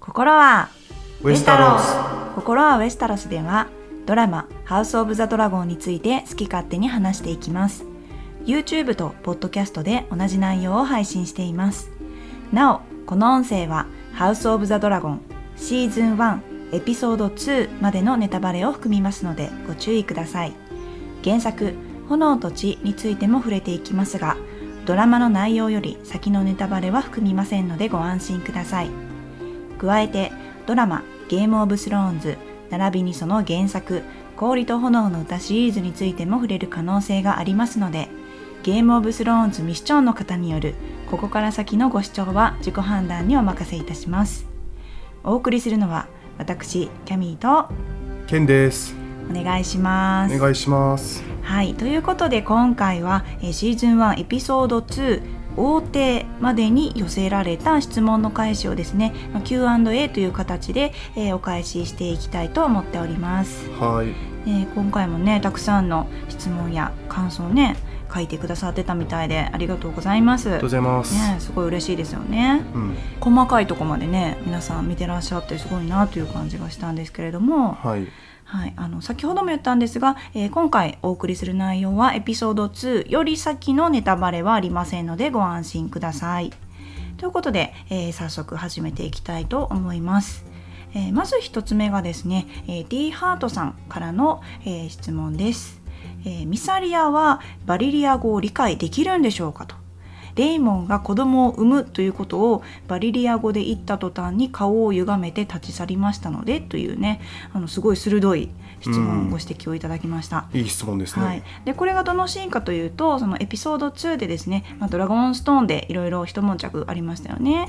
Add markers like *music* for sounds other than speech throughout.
心はウェスタロス心はウェスタロスではドラマハウスオブザドラゴンについて好き勝手に話していきます YouTube とポッドキャストで同じ内容を配信していますなおこの音声はハウスオブザドラゴンシーズン1エピソード2までのネタバレを含みますのでご注意ください原作炎と血についても触れていきますがドラマの内容より先のネタバレは含みませんのでご安心ください。加えてドラマ「ゲーム・オブ・スローンズ」並びにその原作「氷と炎の歌」シリーズについても触れる可能性がありますのでゲーム・オブ・スローンズ未視聴の方によるここから先のご視聴は自己判断にお任せいたしますお送りするのは私キャミーとケンですお願いしますお願いしますはいということで今回はシーズン1エピソード2応定までに寄せられた質問の返しをですね Q&A という形で、えー、お返ししていきたいと思っております。はい、えー、今回もねたくさんの質問や感想ね書いてくださってたみたいでありがとうございます。ありがとうございます。ね、すごい嬉しいですよね、うん、細かいとこまでね皆さん見てらっしゃってすごいなという感じがしたんですけれども、はい、はい、あの先ほども言ったんですが、えー、今回お送りする内容はエピソード2より先のネタバレはありませんのでご安心ください。ということで、えー、早速始めていきたいと思います。えー、まず1つ目がですね、え D ハートさんからの、え質問です、えミサリアはバリリア語を理解できるんでしょうかとデイモンが子供を産むということをバリリア語で言った途端に顔を歪めて立ち去りましたのでというねあのすごい鋭い質問ご指摘をいただきました。うん、いい質問ですね、はい、でこれがどのシーンかというとそのエピソード2でですね「まあ、ドラゴンストーン」でいろいろ一悶着ありましたよね。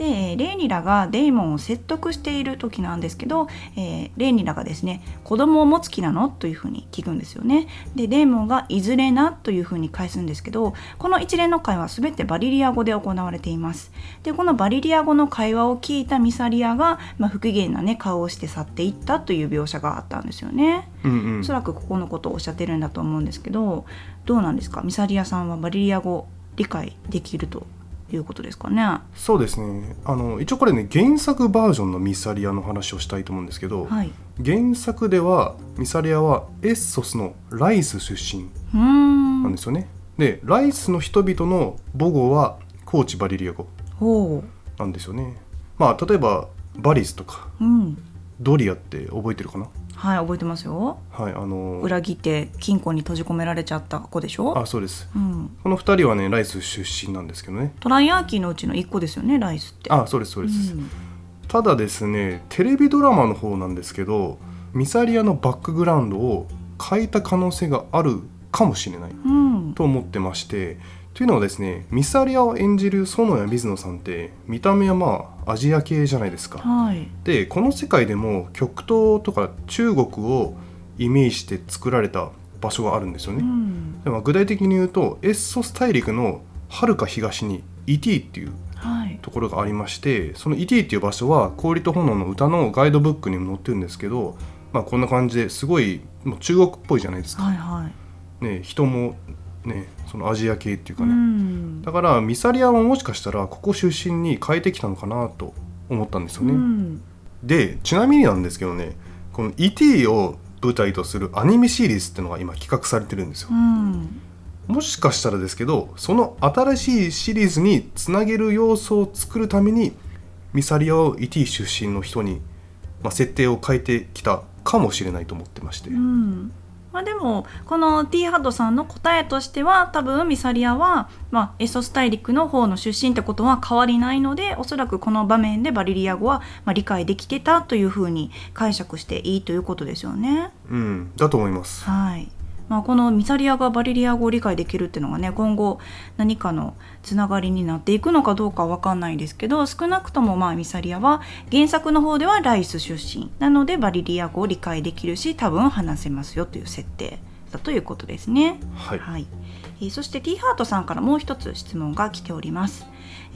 でレイニラがデイモンを説得している時なんですけど、えー、レイニラがですね子供を持つ気なのというふうに聞くんですよねでデイモンがいずれなというふうに返すんですけどこの一連の会話全てバリリア語で行われていますでこのバリリア語の会話を聞いたミサリアが、まあ、不機嫌なね顔をして去っていったという描写があったんですよね、うんうん、おそらくここのことをおっしゃってるんだと思うんですけどどうなんですかミサリアさんはバリリア語理解できるということですかねそうですねあの一応これね原作バージョンのミサリアの話をしたいと思うんですけど、はい、原作ではミサリアはエッソスのライス出身なんですよねでライスの人々の母語は高知バリリア語なんですよねまあ例えばバリスとか、うん、ドリアって覚えてるかなはい覚えてますよはいあの裏切って金庫に閉じ込められちゃった子でしょあそうですうん、この二人はねライス出身なんですけどねトライアーキーのうちの一個ですよねライスってあそうですそうです、うんただですねテレビドラマの方なんですけどミサリアのバックグラウンドを変えた可能性があるかもしれないうんと思ってましてというのはですねミサリアを演じる園谷水野さんって見た目はまあアジア系じゃないですか。はい、でこの世界でも極東とか中国をイメージして作られた場所があるんですよね。うん、でま具体的に言うとエッソス大陸のはるか東にイティっていうところがありまして、はい、そのイティっていう場所は「氷と炎の歌」のガイドブックにも載ってるんですけど、まあ、こんな感じですごいもう中国っぽいじゃないですか。はいはいね、人もね、そのアジア系っていうかね、うん、だからミサリアももしかしたらここ出身に変えてきたのかなと思ったんですよね、うん、でちなみになんですけどねこの ET を舞台とするアニメシリーズってのが今企画されてるんですよ、うん、もしかしたらですけどその新しいシリーズにつなげる要素を作るためにミサリアを ET 出身の人に、まあ、設定を変えてきたかもしれないと思ってまして、まあ、でもこの T ハッドさんの答えとしては多分ミサリアは、まあ、エソス大陸の方の出身ってことは変わりないのでおそらくこの場面でバリリア語は、まあ、理解できてたというふうに解釈していいということですよね。うん、だと思います。はいまあ、このミサリアがバレリア語を理解できるっていうのがね今後何かのつながりになっていくのかどうか分かんないですけど少なくともまあミサリアは原作の方ではライス出身なのでバレリア語を理解できるし多分話せますよという設定だということですね。はい、はい、えー、そしてーハートさんからもう一つ質問が来ております。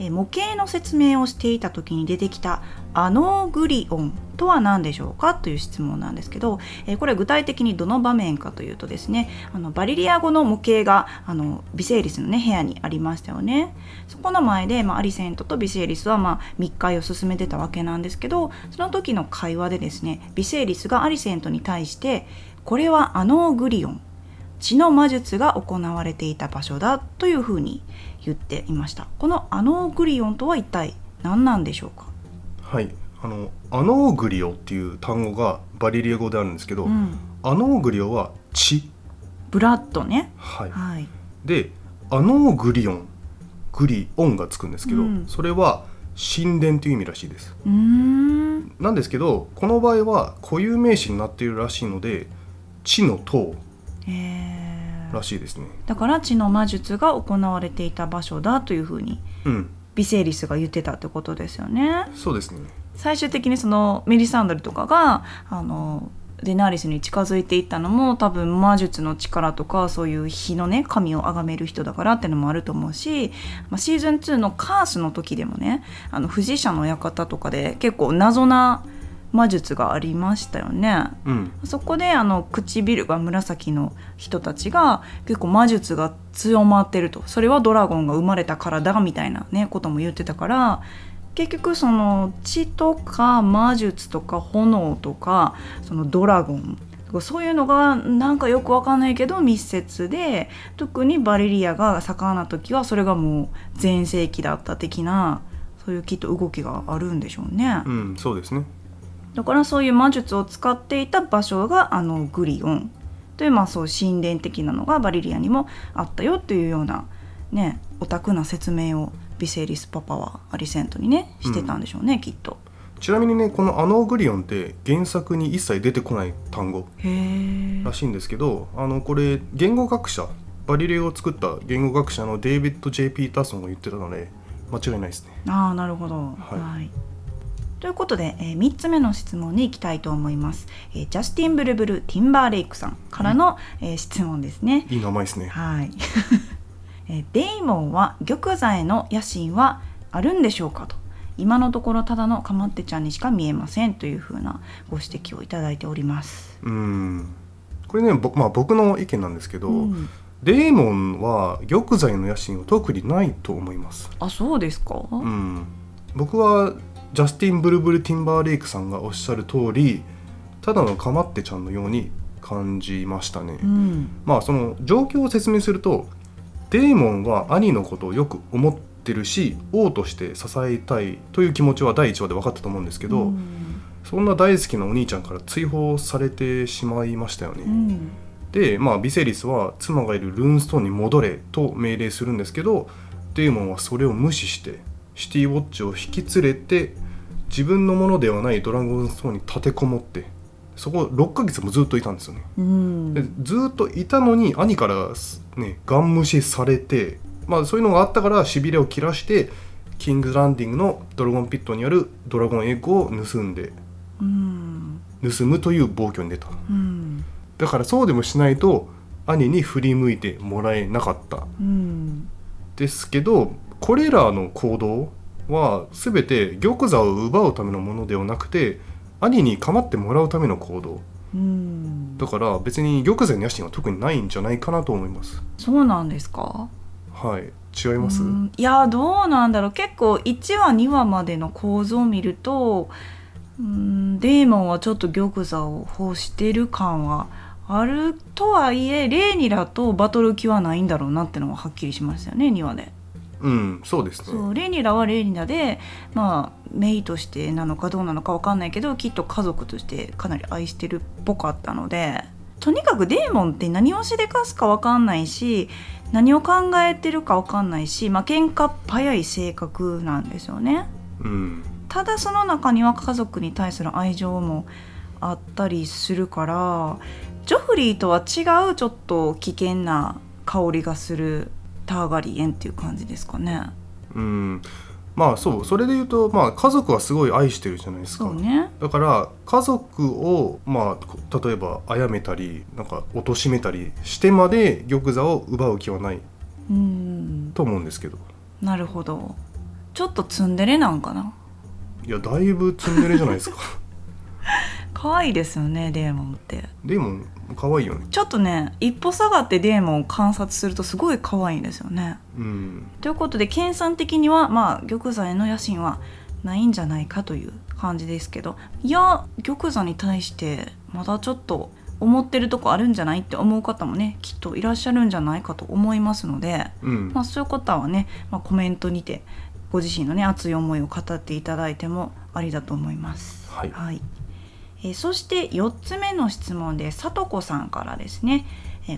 模型の説明をしていた時に出てきたアノーグリオンとは何でしょうかという質問なんですけど、これ具体的にどの場面かというとですねあのバリリア語の模型があのビセイリスの、ね、部屋にありましたよねそこの前で、まあ、アリセントとビセイリスは、まあ、密会を進めてたわけなんですけどその時の会話でですねビセイリスがアリセントに対してこれはアノーグリオン血の魔術が行われていた場所だというふうに言っていましたこのアノーグリオンとは一体何なんでしょうかはいあのアノーグリオっていう単語がバリリア語であるんですけど、うん、アノーグリオは血ブラッドねはい、はい、でアノーグリオングリオンがつくんですけど、うん、それは神殿という意味らしいですんなんですけどこの場合は固有名詞になっているらしいので「地の塔」らしいですねだから血の魔術が行われていた場所だというふうに、うヴィセーリスが言ってたってことですよね。そうですね最終的にそのメリサンドルとかがあのデナーリスに近づいていったのも多分魔術の力とかそういう日のね神を崇める人だからってのもあると思うし、まあ、シーズン2のカースの時でもねあの不死者の館とかで結構謎な魔術がありましたよね、うん、そこであの唇が紫の人たちが結構魔術が強まってるとそれはドラゴンが生まれたからだみたいなねことも言ってたから結局その血とか魔術とか炎とかそのドラゴンそういうのがなんかよくわかんないけど密接で特にバレリアが盛んな時はそれがもう全盛期だった的なそういうきっと動きがあるんでしょうね。うん、そうですねだからそういう魔術を使っていた場所があのグリオンというまあそう神殿的なのがバリリアにもあったよというようなねオタクな説明をビセセリスパパはアリセントにねしてたんでしょうね、うん、きっと。ちなみにねこの「アノーグリオン」って原作に一切出てこない単語らしいんですけどあのこれ言語学者バリレーを作った言語学者のデイビッド・ジェピーターソンが言ってたので間違いないですね。あなるほど、はい、はいということで、えー、3つ目の質問に行きたいと思います、えー、ジャスティン・ブルブル・ティンバーレイクさんからの、うん、えー、質問ですねいい名前ですねはい *laughs* えー、デイモンは玉座への野心はあるんでしょうかと今のところただのかまってちゃんにしか見えませんというふうなご指摘をいただいておりますうんこれねぼ、まあ、僕の意見なんですけど、うん、デーモンは玉座への野心は特にないと思いますあそうですか、うん、僕はジャスティン・ブルブル・ティンバーレイクさんがおっしゃる通りただのかまってちゃんのように感じましたね、うん、まあその状況を説明するとデーモンは兄のことをよく思ってるし王として支えたいという気持ちは第1話で分かったと思うんですけど、うん、そんな大好きなお兄ちゃんから追放されてしまいましたよね。うん、でまあヴィセリスは妻がいるルーンストーンに戻れと命令するんですけどデーモンはそれを無視してシティウォッチを引き連れて自分のものではないドラゴンストーンに立てこもってそこ6ヶ月もずっといたんですよね、うん、でずっといたのに兄からねガン無視されて、まあ、そういうのがあったからしびれを切らしてキングランディングのドラゴンピットにあるドラゴンエッグを盗んで、うん、盗むという暴挙に出た、うん、だからそうでもしないと兄に振り向いてもらえなかった、ですけどこれらの行動は全て玉座を奪うためのものではなくて兄に構ってもらうための行動だから別に玉座に野心は特にないんじゃないかなと思いますそうなんですかはい違いますいやどうなんだろう結構1話2話までの構造を見るとうんデーモンはちょっと玉座を欲してる感はあるとはいえレーニラとバトル気はないんだろうなってのははっきりしましたよね2話でうん、そうですねそうレニラはレニラで、まあ、メイとしてなのかどうなのか分かんないけどきっと家族としてかなり愛してるっぽかったのでとにかくデーモンって何をしでかすか分かんないし何を考えてるか分かんないし、まあ喧嘩早い性格なんですよね、うん、ただその中には家族に対する愛情もあったりするからジョフリーとは違うちょっと危険な香りがするターガリエンっていう感じですかね。うんまあそうそれで言うと、まあ、家族はすごい愛してるじゃないですか、ね、だから家族を、まあ、例えば殺めたりなんか貶めたりしてまで玉座を奪う気はないと思うんですけどなるほどちょっとツンデレなんかないやだいぶツンデレじゃないですか *laughs* 可愛いですよねデーモンってデーモン可愛いよねちょっとね一歩下がってデーモンを観察するとすごい可愛いんですよね。うん、ということで研さん的にはまあ玉座への野心はないんじゃないかという感じですけどいや玉座に対してまだちょっと思ってるとこあるんじゃないって思う方もねきっといらっしゃるんじゃないかと思いますので、うん、まあ、そういう方はね、まあ、コメントにてご自身のね熱い思いを語っていただいてもありだと思います。はい、はいえそして4つ目の質問でさとこさんからですね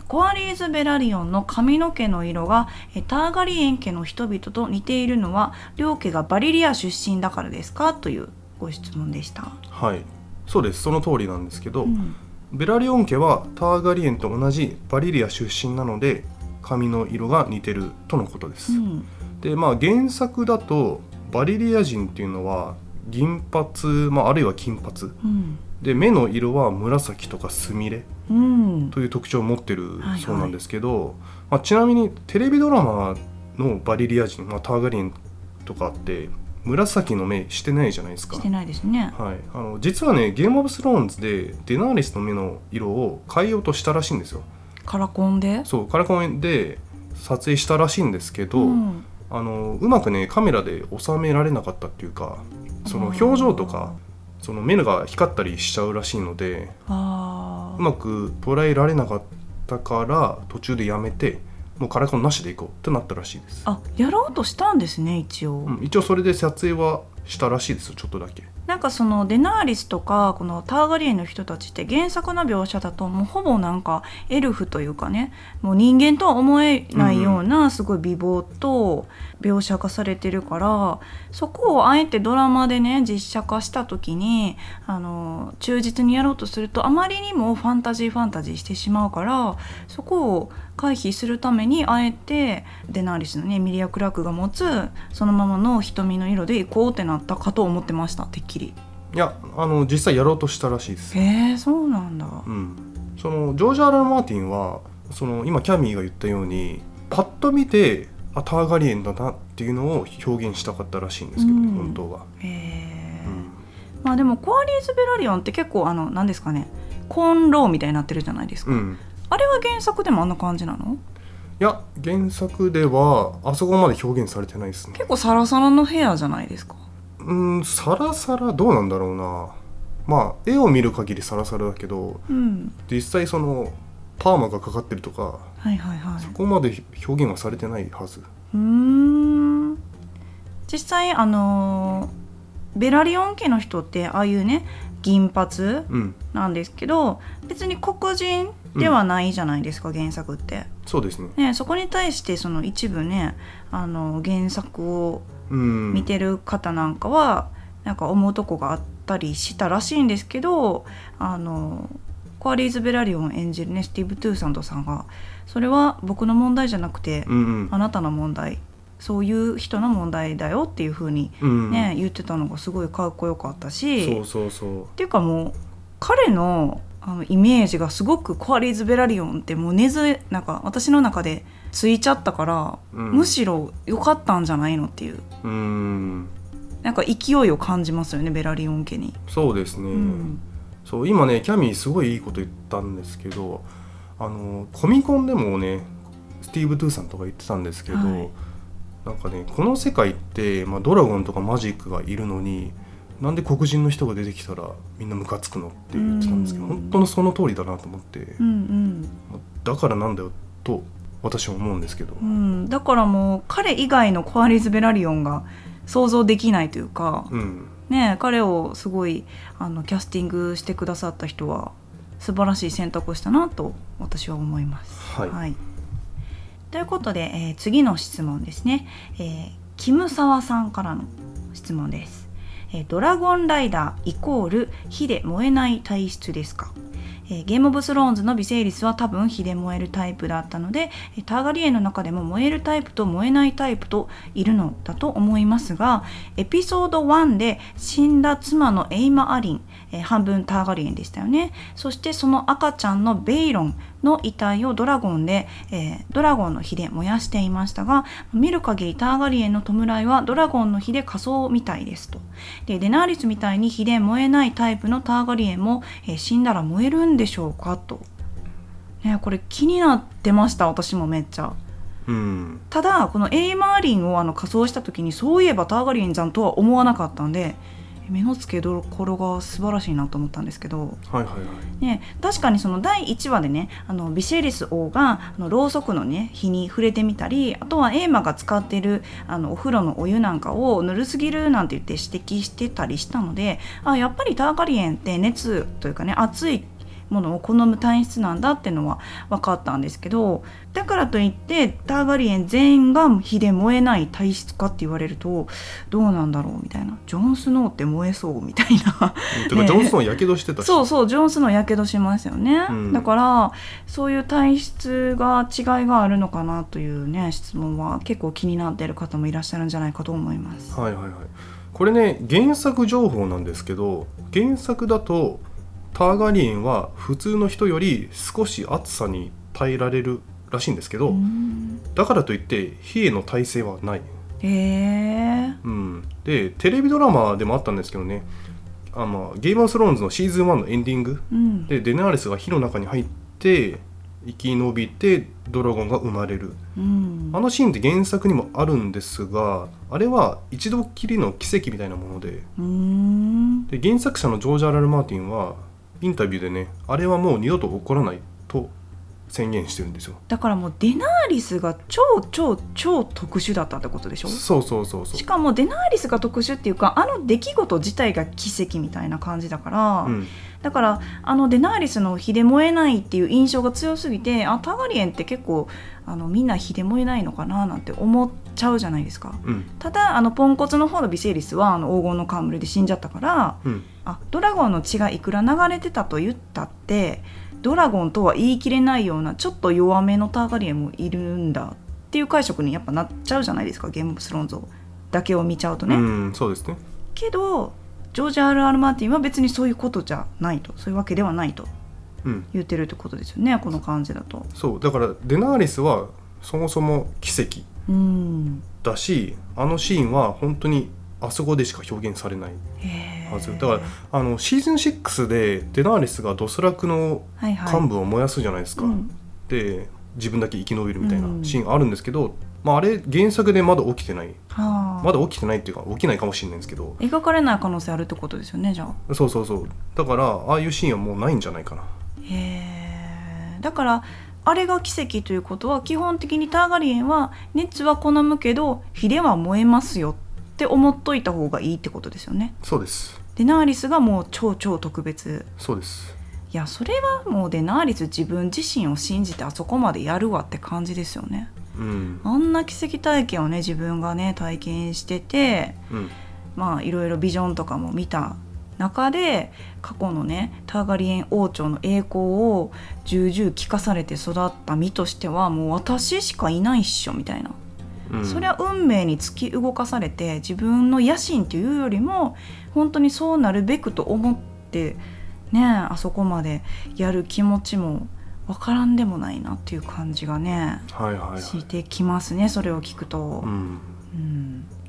コアリーズ・ベラリオンの髪の毛の色がターガリエン家の人々と似ているのは両家がバリリア出身だからですかというご質問でしたはいそうですその通りなんですけど、うん、ベラリオン家はターガリエンと同じバリリア出身なので髪の色が似てるとのことです、うん、でまあ原作だとバリリア人っていうのは銀髪、まあ、あるいは金髪で目の色は紫とかすみれという特徴を持ってるそうなんですけど、はいはい、まあ、ちなみにテレビドラマのバリリア人、まあ、ターガリンとかって紫の目してないじゃないですかしてないですね、はい、あの実はねゲームオブスローンズでデナーリスの目の色を変えようとしたらしいんですよカラコンでそうカラコンで撮影したらしいんですけど、うん、あのうまくねカメラで収められなかったっていうかその表情とか、うんその目が光ったりしちゃうらしいのでうまく捉えられなかったから途中でやめてもうカラコンなしで行こうってなったらしいですあやろうとしたんですね一応、うん、一応それで撮影はしたらしいですちょっとだけなんかそのデナーリスとかこのターガリエンの人たちって原作の描写だともうほぼなんかエルフというかねもう人間とは思えないようなすごい美貌と描写化されてるから、うん、そこをあえてドラマでね実写化した時にあの忠実にやろうとするとあまりにもファンタジーファンタジーしてしまうからそこを回避するためにあえてデナーリスのねミリア・クラークが持つそのままの瞳の色でいこうってなったかと思ってました。敵きりいやあの実際やろうとしたらしいですへえー、そうなんだ、うん、そのジョージ・アラン・マーティンはその今キャミーが言ったようにパッと見てあターガリエンだなっていうのを表現したかったらしいんですけどね、うん、本当はへえーうん、まあでもコアリーズ・ベラリオンって結構あの何ですかねコーンローみたいになってるじゃないですか、うん、あれは原作でもあんな感じなのいや原作ではあそこまで表現されてないですね結構サラサラの部屋じゃないですかうんさらさらどうなんだろうなまあ絵を見る限りさらさらだけど、うん、実際そのパーマがかかってるとか、はいはいはい、そこまで表現はされてないはずうん実際あのベラリオン家の人ってああいうね銀髪なんですけど、うん、別に黒人ではないじゃないですか、うん、原作ってそうですねねそこに対してその一部ねあの原作を見てる方なんかはなんか思うとこがあったりしたらしいんですけどあのコアリーズ・ベラリオン演じるねスティーブ・トゥーサンドさんがそれは僕の問題じゃなくて、うんうん、あなたの問題そういう人の問題だよっていうふうにね、うん、言ってたのがすごいかっこよかったしっていうかもう彼のあのイメージがすごくコアリーズ・ベラリオンってもう根ずなんか私の中で。ついちゃったから、うん、むしろ良かったんじゃないのっていううんなんか勢いを感じますよねベラリオン家にそうですね、うん、そう今ねキャミーすごいいいこと言ったんですけどあのコミコンでもねスティーブ・トゥーさんとか言ってたんですけど、はい、なんかねこの世界って、まあ、ドラゴンとかマジックがいるのになんで黒人の人が出てきたらみんなムカつくのって言ってたんですけど、本当のその通りだなと思って、うんうん、だからなんだよと私は思うんですけど、うん、だからもう彼以外のコアリズ・ベラリオンが想像できないというか、うん、ね、彼をすごいあのキャスティングしてくださった人は素晴らしい選択をしたなと私は思います。はい、はい、ということで、えー、次の質問ですね、えー、キムサワさんからの質問です。えドラゴンライダーイコール火で燃えない体質ですかえー、ゲーム・オブ・スローンズのヴィセイリスは多分火で燃えるタイプだったのでターガリエンの中でも燃えるタイプと燃えないタイプといるのだと思いますがエピソード1で死んだ妻のエイマ・アリン、えー、半分ターガリエンでしたよねそしてその赤ちゃんのベイロンの遺体をドラゴンで、えー、ドラゴンの火で燃やしていましたが見る限りターガリエンの弔いはドラゴンの火で仮装みたいですとでデナーリスみたいに火で燃えないタイプのターガリエンも、えー、死んだら燃えるんでしょうかと、ね、これ気になってました私もめっちゃ。うん、ただこのエイ・マーリンをあの仮装した時にそういえばターガリエンさんとは思わなかったんで目の付けどころが素晴らしいなと思ったんですけど、はいはいはいね、確かにその第1話でねあのビシエリス王があのろうそくの、ね、火に触れてみたりあとはエーマが使ってるあのお風呂のお湯なんかをぬるすぎるなんて言って指摘してたりしたのであやっぱりターカリエンって熱というかね熱いものを好む体質なんだっていうのは分かったんですけどだからといってターガリエン全員が火で燃えない体質かって言われるとどうなんだろうみたいなジョン・スノーって燃えそうみたいなね、ジョン・スノーやけどしてたそうそうジョン・スノーやけどしますよね、うん、だからそういう体質が違いがあるのかなというね質問は結構気になっている方もいらっしゃるんじゃないかと思います。はいはいはいこれね原作情報なんですけど原作だとターガリエンは普通の人より少し暑さに耐えられるらしいんですけど、だからといって火への耐性はない。へえー、うん、でテレビドラマでもあったんですけどねあのゲームオブスローンズのシーズン1のエンディング、うん、でデナーレスが火の中に入って生き延びてドラゴンが生まれる、うん、あのシーンって原作にもあるんですがあれは一度きりの奇跡みたいなものでで原作者のジョージ・アラル・マーティンはインタビューでねあれはもう二度と起こらないと宣言してるんですよだからもうデナーリスが超超超特殊だったってことでしょそうそうそうそうしかもデナーリスが特殊っていうかあの出来事自体が奇跡みたいな感じだから、うん、だからあのデナーリスの火で燃えないっていう印象が強すぎてあタガリエンって結構あのみんな火で燃えないのかななんて思っちゃうじゃないですか、うん、ただあのポンコツの方のビセイリスはあの黄金の冠で死んじゃったから、うん、あドラゴンの血がいくら流れてたと言ったってドラゴンとは言い切れないようなちょっと弱めのターガリエンもいるんだっていう解釈にやっぱなっちゃうじゃないですかゲームスローンズだけを見ちゃうとね。うんそうですねけどジョージ・ R・ R・ マーティンは別にそういうことじゃないとそういうわけではないと言ってるってことですよね、うん、この感じだと。そうだからデナーリスはそもそも奇跡だし、うん、あのシーンは本当にあそこでしか表現されないはず、だからあのシーズン6でデナーレスがドスラクの幹部を燃やすじゃないですか、はいはい、で自分だけ生き延びるみたいなシーンあるんですけど、うん、まあ、あれ原作でまだ起きてない、はあ、まだ起きてないっていうか起きないかもしれないんですけど描かれない可能性あるってことですよねじゃあそうそうそうだからああいうシーンはもうないんじゃないかなへえだからあれが奇跡ということは基本的にターガリエンは熱は好むけど火では燃えますよっって思っといた方がいいってことですよねそうですデナーリスがもう超超特別そうですいやそれはもうデナーリス自分自身を信じてあそこまでやるわって感じですよね、うん、あんな奇跡体験をね自分がね体験してて、うん、まあいろいろビジョンとかも見た中で過去のねターガリエン王朝の栄光を重々聞かされて育った身としてはもう私しかいないっしょみたいなそれは運命に突き動かされて自分の野心というよりも本当にそうなるべくと思ってねあそこまでやる気持ちも分からんでもないなっていう感じがね、はいはい、はい、してきますねそれを聞くと、うん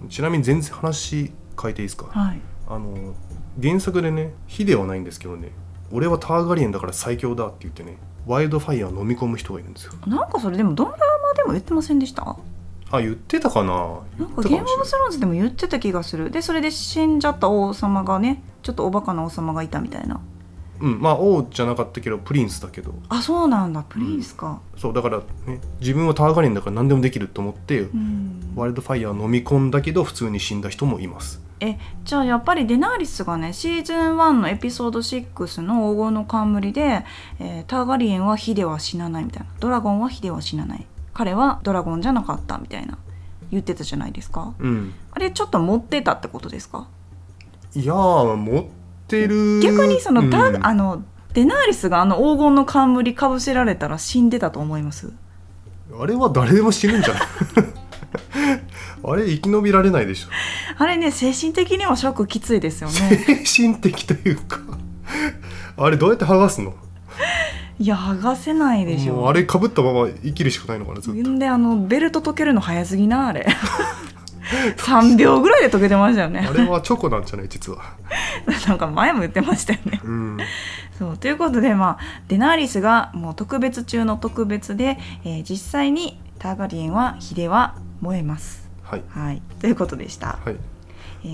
うん、ちなみに全然話変えていいですか、はい、あの原作でね「火」ではないんですけどね「俺はターガリエンだから最強だ」って言ってねワイルドファイヤー飲み込む人がいるんですよなんかそれでもドラマでも言ってませんでしたあ言ってたかななんか「ゲーム・オブ・スローンズ」でも言ってた気がするでそれで死んじゃった王様がねちょっとおバカな王様がいたみたいなうんまあ王じゃなかったけどプリンスだけどあそうなんだプリンスか、うん、そうだから、ね、自分はターガリンだから何でもできると思って、うん、ワイルドファイヤー飲み込んだけど普通に死んだ人もいますえじゃあやっぱりデナーリスがねシーズン1のエピソード6の黄金の冠で、えー、ターガリエンは火では死なないみたいなドラゴンは火では死なない彼はドラゴンじゃなかったみたいな言ってたじゃないですか、うん、あれちょっと持ってたってことですかいや持ってる逆にそのうん、あのデナーリスがあの黄金の冠かぶせられたら死んでたと思いますあれは誰でも死ぬんじゃない *laughs* あれ生き延びられないでしょあれね精神的にはショックきついですよね精神的というかあれどうやって剥がすのいや剥がせないでしょうあれかぶったまま生きるしかないのかなずっとんであのベルト溶けるの早すぎなあれ3 *laughs* 秒ぐらいで溶けてましたよねあれはチョコなんじゃない実は *laughs* なんか前も言ってましたよね、うん、そうということで、まあ、デナーリスがもう特別中の特別で、えー、実際にターガリエンはでは燃えます、はい、はい、ということでした、はいえ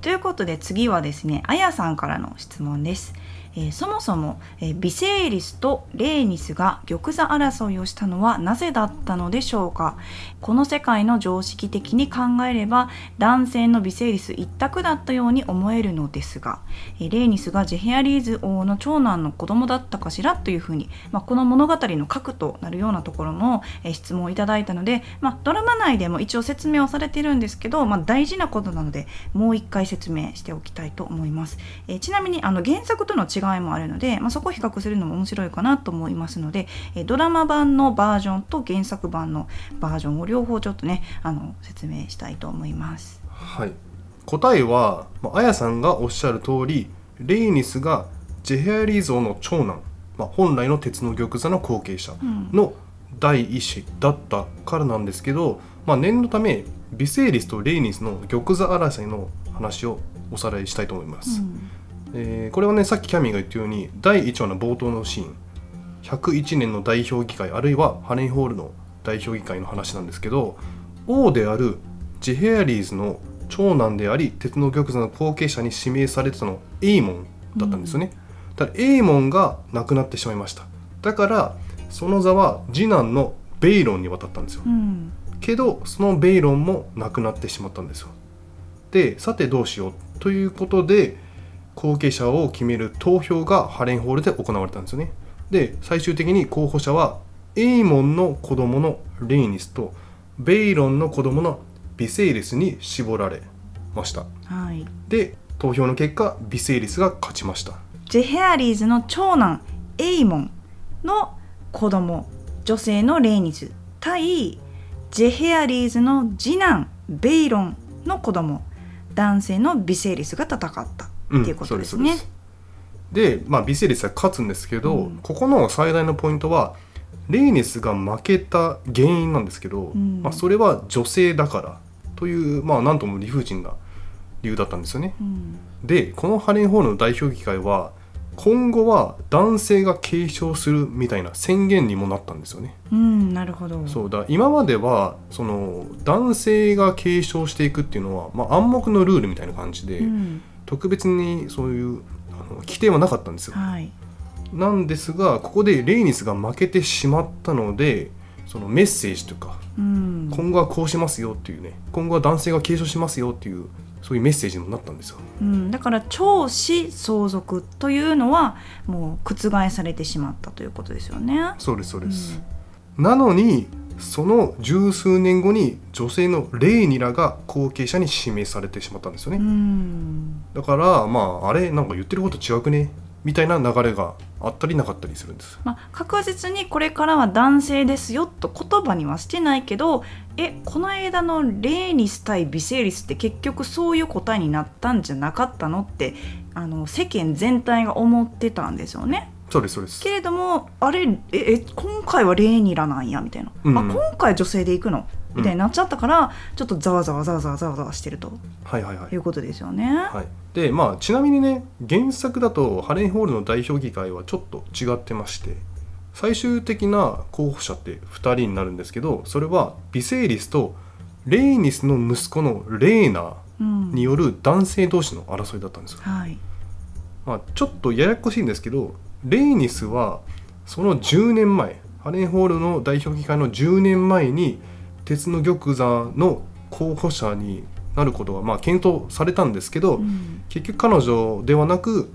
ー、ということで次はですねあやさんからの質問です、えー、そもそも、えー、ビセイリスとレーニスが玉座争いをしたのはなぜだったのでしょうかこの世界の常識的に考えれば男性のビセイリス一択だったように思えるのですが、えー、レーニスがジェヘアリーズ王の長男の子供だったかしらというふうに、まあ、この物語の核となるようなところの、えー、質問をいただいたので、まあ、ドラマ内でも一応説明をされてるんですけど、まあ、大事なことなのでもう一回説明しておきたいと思います、えー、ちなみにあの原作との違い違いもあるので、まあ、そこを比較するのも面白いかなと思いますので、えドラマ版のバージョンと原作版のバージョンを両方ちょっとねあの説明したいと思います。はい、答えは、まあやさんがおっしゃる通りレイニスがジェヘアリー像の長男、まあ、本来の鉄の玉座の後継者の第一子だったからなんですけど、まあ、念のためヴィセイリスとレイニスの玉座争いの話をおさらいしたいと思います。うんえー、これはねさっきキャミーが言ったように第1話の冒頭のシーン101年の代表議会あるいはハネーホールの代表議会の話なんですけど王であるジヘアリーズの長男であり鉄の玉座の後継者に指名されてたのエイモンだったんですよね、うん、ただエイモンが亡くなってしまいましただからその座は次男のベイロンに渡ったんですよ、うん、けどそのベイロンも亡くなってしまったんですよでさてどうしようということで後継者を決める投票がハレンホールで行われたんですよねで最終的に候補者はエイモンの子供のレイニスとベイロンの子供のビセイリスに絞られました、はい、で投票の結果ビセイリスが勝ちましたジェヘアリーズの長男エイモンの子供女性のレイニス対ジェヘアリーズの次男ベイロンの子供男性のビセイリスが戦ったっていうことですね。うん、でまあ、微成率は勝つんですけど、うん、ここの最大のポイントはレイネスが負けた原因なんですけど、うん、まあ、それは女性だからという、まあ、なんとも理不尽な理由だったんですよね。でこのハレンホールの代表議会は今後は男性が継承するみたいな宣言にもなったんですよね。うん、なるほどそうだ今まではその男性が継承していくっていうのは、まあ、暗黙のルールみたいな感じで、うん、特別にそういう規定はなかったんですよ、はい、なんですがここでレイニスが負けてしまったのでそのメッセージとか、うん、今後はこうしますよっていうね今後は男性が継承しますよっていうそういうメッセージになったんですよ、うん、だから長子相続というのはもう覆されてしまったということですよねそうですそうです、うん、なのにその十数年後に女性のレイニラが後継者に指名されてしまったんですよねだからまああれなんか言ってること違くねみたいな流れがあったりなかったりするんです、まあ、確実にこれからは男性ですよと言葉にはしてないけどえこの間のレイニス対微生率って結局そういう答えになったんじゃなかったのってあの世間全体が思ってたんですよね。そうですそうですけれどもあれええ今回はレーニラなんやみたいな、うんあ今回女性で行くのみたいになっちゃったから、ちょっとざわざわざわざわざわしてるとはいはいはいいうことですよね。はい、でまあちなみにね原作だとハレンホールの代表議会はちょっと違ってまして最終的な候補者って2人になるんですけどそれはビセイリスとレイニスの息子のレーナによる男性同士の争いだったんですよ、はい、まあ、ちょっとややこしいんですけどレイニスはその10年前ハレンホールの代表議会の10年前に鉄の玉座の候補者になることはまあ検討されたんですけど、うん、結局彼女ではなく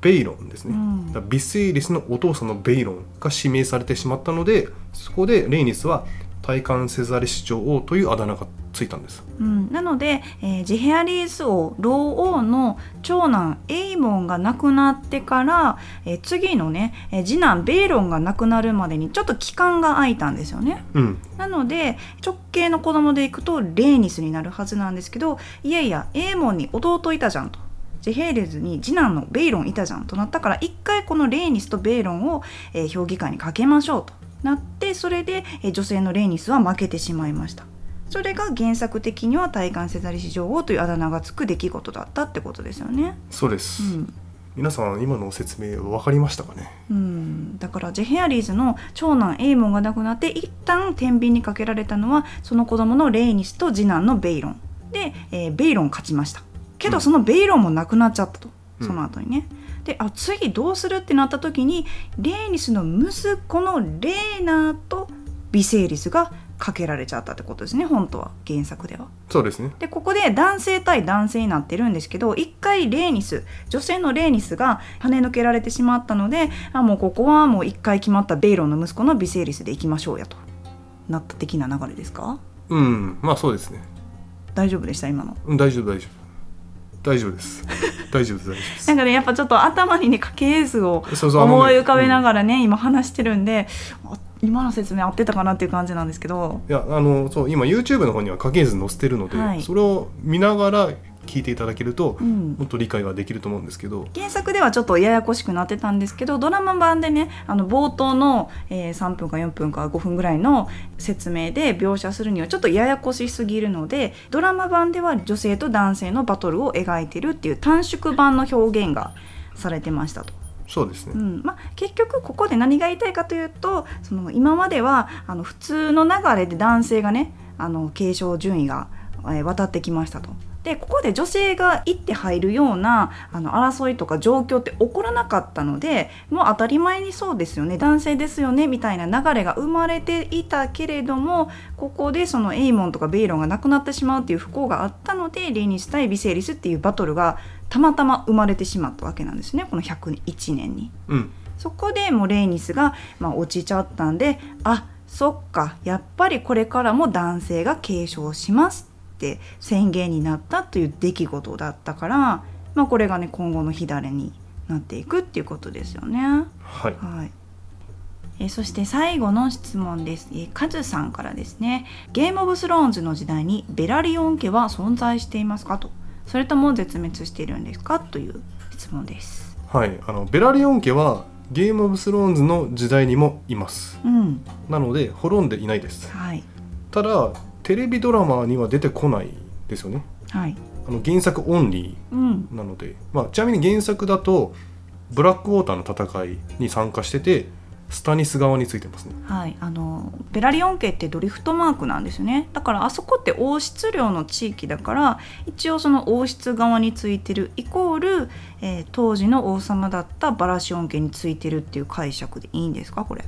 ベイロンですね、うん、ビセイリスのお父さんのベイロンが指名されてしまったのでそこでレイニスは「戴冠せざリ市長王」というあだ名がついたんです、うん、なので、えー、ジヘアリース王老王の長男エイモンが亡くなってから、えー、次のね、えー、次男ベーロンが亡くなるまでにちょっと期間が空いたんですよね、うん、なので直系の子供でいくとレーニスになるはずなんですけどいやいやエイモンに弟いたじゃんとジヘーレズに次男のベイロンいたじゃんとなったから一回このレーニスとベイロンを、えー、評議会にかけましょうとなってそれで、えー、女性のレーニスは負けてしまいました。それが原作的には「体感せざり市場王」というあだ名がつく出来事だったってことですよね。そうです、うん皆さん今の説明わかりましたかねうんだからジェヘアリーズの長男エイモンが亡くなって一旦天秤にかけられたのはその子供のレイニスと次男のベイロンで、えー、ベイロン勝ちましたけどそのベイロンも亡くなっちゃったと、うん、その後にねであ次どうするってなった時にレイニスの息子のレーナーとヴィセイリスがかけられちゃったってことですね本当は原作ではそうですねでここで男性対男性になってるんですけど一回レーニス女性のレーニスが跳ね抜けられてしまったのであもうここはもう一回決まったベイロンの息子のビセイリスでいきましょうやとなった的な流れですかうんまあそうですね大丈夫でした今の、大丈夫大丈夫大丈夫です。大丈夫です。大丈夫なんかね、やっぱちょっと頭にね、家系図を思い浮かべながらね、今話してるんで。あっ今の説明合ってたかなっていう感じなんですけどいやあのそう今 YouTube の方には家け図載せてるので、はい、それを見ながら聞いていただけると、うん、もっと理解ができると思うんですけど原作ではちょっとややこしくなってたんですけどドラマ版でねあの冒頭の、えー、3分か4分か5分ぐらいの説明で描写するにはちょっとややこしすぎるのでドラマ版では女性と男性のバトルを描いてるっていう短縮版の表現がされてましたと。そうですね、うんま結局ここで何が言いたいかというとその今まではあの普通の流れで男性がねあの継承順位が、えー、渡ってきましたと。でここで女性が行って入るようなあの争いとか状況って起こらなかったのでもう当たり前にそうですよね男性ですよねみたいな流れが生まれていたけれどもここでそのエイモンとかベイロンがなくなってしまうっていう不幸があったのでリーニス対ビセリスっていうバトルがたまたま生まれてしまったわけなんですねこの101年に。うん、そこでもレーニスが、まあ、落ちちゃったんであそっかやっぱりこれからも男性が継承しますって宣言になったという出来事だったから、まあ、これがね今後の火種になっていくっていうことですよね。はい、はいえそして最後の質問です、えカズさんからですねゲームオブスローンズの時代にベラリオン家は存在していますかとそれとも絶滅しているんですかという質問です。はい、あのベラリオン家はゲームオブスローンズの時代にもいます。うん、なので滅んでいないです。はい、ただテレビドラマには出てこないですよね。はい、あの原作オンリーなので、うん、まあ、ちなみに原作だとブラックウォーターの戦いに参加しててスタニス側についてますね。はい、あのベラリオン家ってドリフトマークなんですよね。だからあそこって王室領の地域だから一応その王室側についてるイコール、えー、当時の王様だったバラシオン家についてるっていう解釈でいいんですかこれ？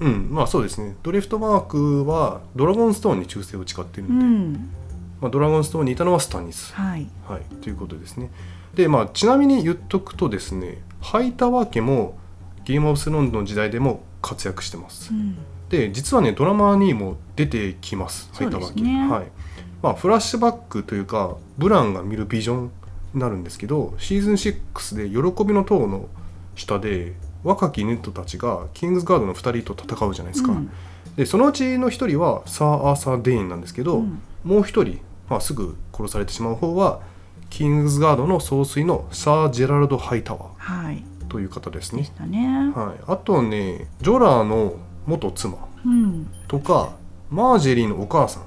うんまあそうですねドリフトマークはドラゴンストーンに忠誠を誓っているので、うん、まあ、ドラゴンストーンにいたのはスタニス、はい、はい、ということですね。でまあ、ちなみに言っとくとですねハイタワー家もゲームオブスローンズの時代でも活躍してます、うん、で実はねドラマにも出てきますハイタバキ、はいまあ、フラッシュバックというかブランが見るビジョンになるんですけどシーズン6で「喜びの塔」の下で若きネットたちがキングズガードの2人と戦うじゃないですか、うん、でそのうちの1人はサー・アーサー・デインなんですけど、うん、もう1人、まあ、すぐ殺されてしまう方はキングズガードの総帥のサー・ジェラルド・ハイタワー、はい、という方ですね。ねはい、あとねジョラーの元妻とか、うん、マージェリーのお母さん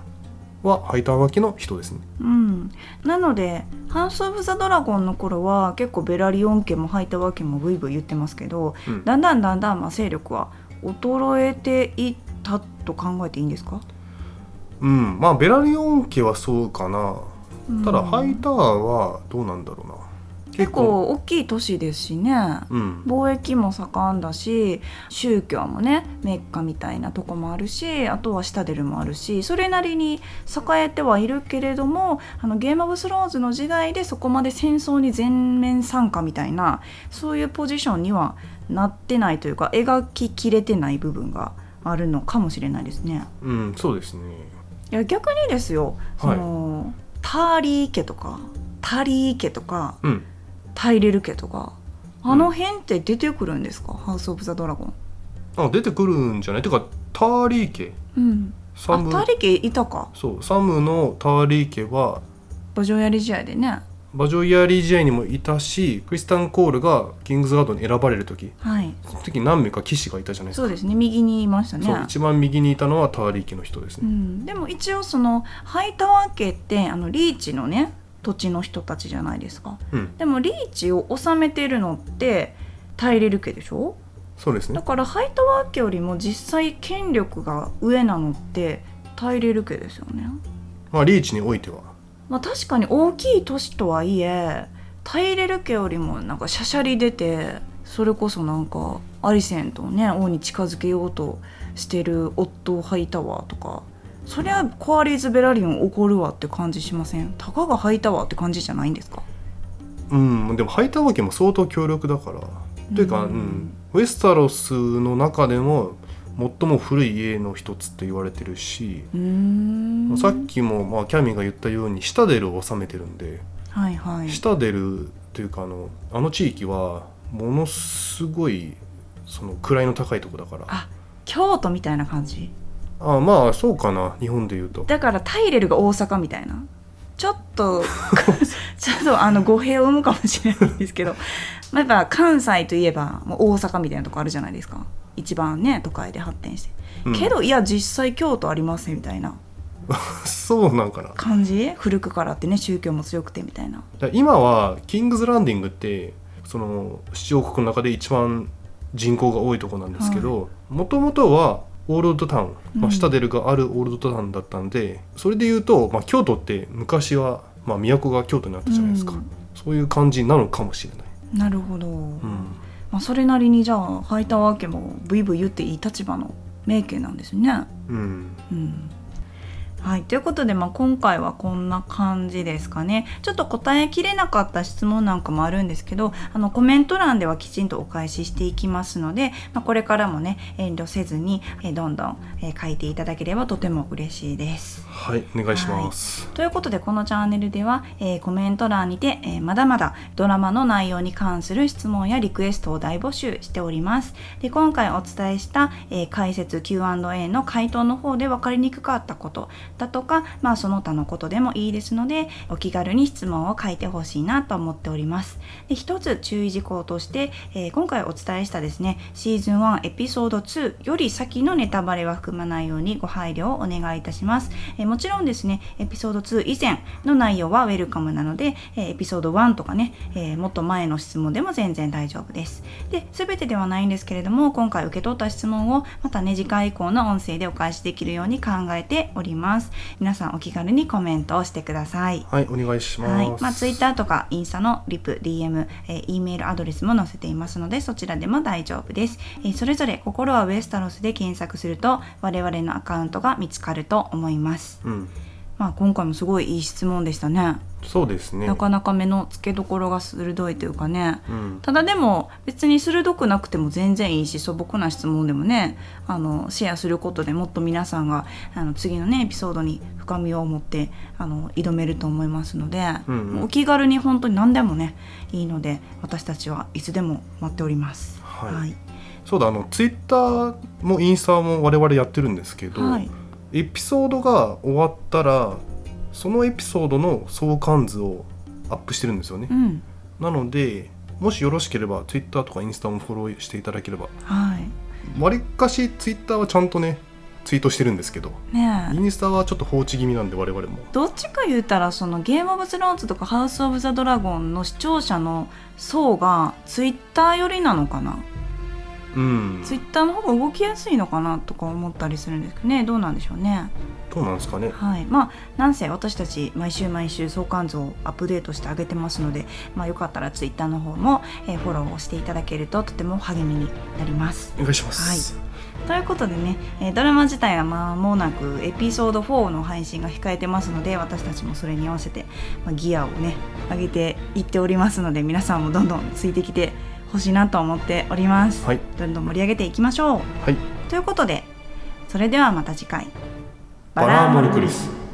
はハイターガの人ですね。うん、なので「ハンス・オブ・ザ・ドラゴン」の頃は結構ベラリオン家もハイターガもブイブイ言ってますけど、うん、だんだんだんだんまあ勢力は衰えていったと考えていいんですかうんまあベラリオン家はそうかな。ただハイターはどうなんだろうな。結構大きい都市ですしね、うん、貿易も盛んだし宗教もねメッカみたいなとこもあるしあとはシタデルもあるしそれなりに栄えてはいるけれどもあのゲーム・オブ・スローズの時代でそこまで戦争に全面参加みたいなそういうポジションにはなってないというか描ききれてない部分があるのかもしれないですね。うん、そうですねいや逆にですよ、はい、そのターリー家とかタリー家とか、うんタイレル家とかあの辺って出てくるんですか、うん、ハウス・オブ・ザ・ドラゴンあ出てくるんじゃないていうかターリー家、うん、サムターリー家いたかそうサムのターリー家はバジョヤリ試合でねバジョヤリ試合にもいたしクリスタン・コールがキングズガードに選ばれる時、はい、その時何名か騎士がいたじゃないですかそうですね右にいましたね一番右にいたのはターリー家の人ですね、うん、でも一応そのハイタワー家ってあのリーチのね土地の人たちじゃないですか、うん、でもリーチを収めてるのってタイレル家でしょそうですねだからハイタワー家よりも実際権力が上なのってタイレル家ですよねまあリーチにおいてはまあ確かに大きい都市とはいえタイレル家よりもなんかしゃしゃり出てそれこそなんかアリセントね王に近づけようとしてる夫ハイタワーとかそりゃコアリーズ・ベラリオン怒るわって感じしませんたかが履いたわって感じじゃないんですかうんでも履いたわけも相当強力だからというか、うん、ウェスタロスの中でも最も古い家の一つって言われてるしさっきも、まあ、キャミが言ったようにシタデルを治めてるんで、はいはい、シタデルというかあのあの地域はものすごいその位の高いとこだからあ京都みたいな感じあまあそうかな日本でいうとだからタイレルが大阪みたいなちょっと *laughs* ちょっとあの語弊を生むかもしれないんですけど、まあ、やっぱ関西といえば大阪みたいなとこあるじゃないですか一番ね都会で発展して、うん、けどいや実際京都ありますみたいな *laughs* そうなんかな感じ古くからってね宗教も強くてみたいな今はキングズランディングってその七王国の中で一番人口が多いとこなんですけどもともとはオールドタウン、まあ、下出るがあるオールドタウンだったんで、うん、それで言うと、まあ、京都って昔は、まあ、都が京都にあったじゃないですか、うん、そういう感じなのかもしれない。なるほど、うんまあ、それなりにじゃあハイタワー家もブイブイ言っていい立場の名家なんですね。うん、うんはい、ということで、まあ、今回はこんな感じですかね。ちょっと答えきれなかった質問なんかもあるんですけど、あのコメント欄ではきちんとお返ししていきますので、まあ、これからもね、遠慮せずに、えどんどん、え書いていただければとても嬉しいです。はい、お願いします。はい、ということで、このチャンネルでは、えー、コメント欄にて、えー、まだまだドラマの内容に関する質問やリクエストを大募集しております。で、今回お伝えした、えー、解説 Q&A の回答の方で分かりにくかったこと、だとか、まあ、その他のことでもいいですのでお気軽に質問を書いてほしいなと思っておりますで一つ注意事項として、えー、今回お伝えしたですねシーズン1エピソード2より先のネタバレは含まないようにご配慮をお願いいたします、えー、もちろんですねエピソード2以前の内容はウェルカムなので、えー、エピソード1とかね、えもっと前の質問でも全然大丈夫ですで全てではないんですけれども今回受け取った質問をまたね次回以降の音声でお返しできるように考えておりますます皆さんお気軽にコメントをしてくださいはいお願いします、はいまあ、ツイッターとかインスタのリプ DM、えー、E メールアドレスも載せていますのでそちらでも大丈夫です、えー、それぞれ心はウエスタロスで検索すると我々のアカウントが見つかると思います、うんまあ、今回もすごいいい質問でしたね。そうですねなかなか目の付けどころが鋭いというかね、うん、ただでも別に鋭くなくても全然いいし素朴な質問でもねあのシェアすることでもっと皆さんがあの次のねエピソードに深みを持ってあの挑めると思いますので、うんうん、お気軽に本当に何でもねいいので私たちはいつでも待っております。はい、はい、そうだあのツイッターもインスタも我々やってるんですけど、はいエピソードが終わったらそのエピソードの相関図をアップしてるんですよね、うん、なのでもしよろしければ Twitter とかインスタもフォローしていただければわり、はい、かし Twitter はちゃんとねツイートしてるんですけど、ね、インスタはちょっと放置気味なんで我々もどっちか言うたらそのゲームオブスローンズとかハウス・オブ・ザ・ドラゴンの視聴者の層がツイッター寄りなのかなうん、ツイッターの方が動きやすいのかなとか思ったりするんですけどねどうなんでしょうね。どうなんですかね、はい、まあなんせ私たち毎週毎週相関図をアップデートしてあげてますので、まあ、よかったらツイッターの方も、えー、フォローをしていただけるととても励みになります。お願いします、はいということでね、えー、ドラマ自体は間もなくエピソード4の配信が控えてますので私たちもそれに合わせて、まあ、ギアをね上げていっておりますので皆さんもどんどんついてきてほしいなと思っております、はい、どんどん盛り上げていきましょう、はい、ということでそれではまた次回バラーモルクリス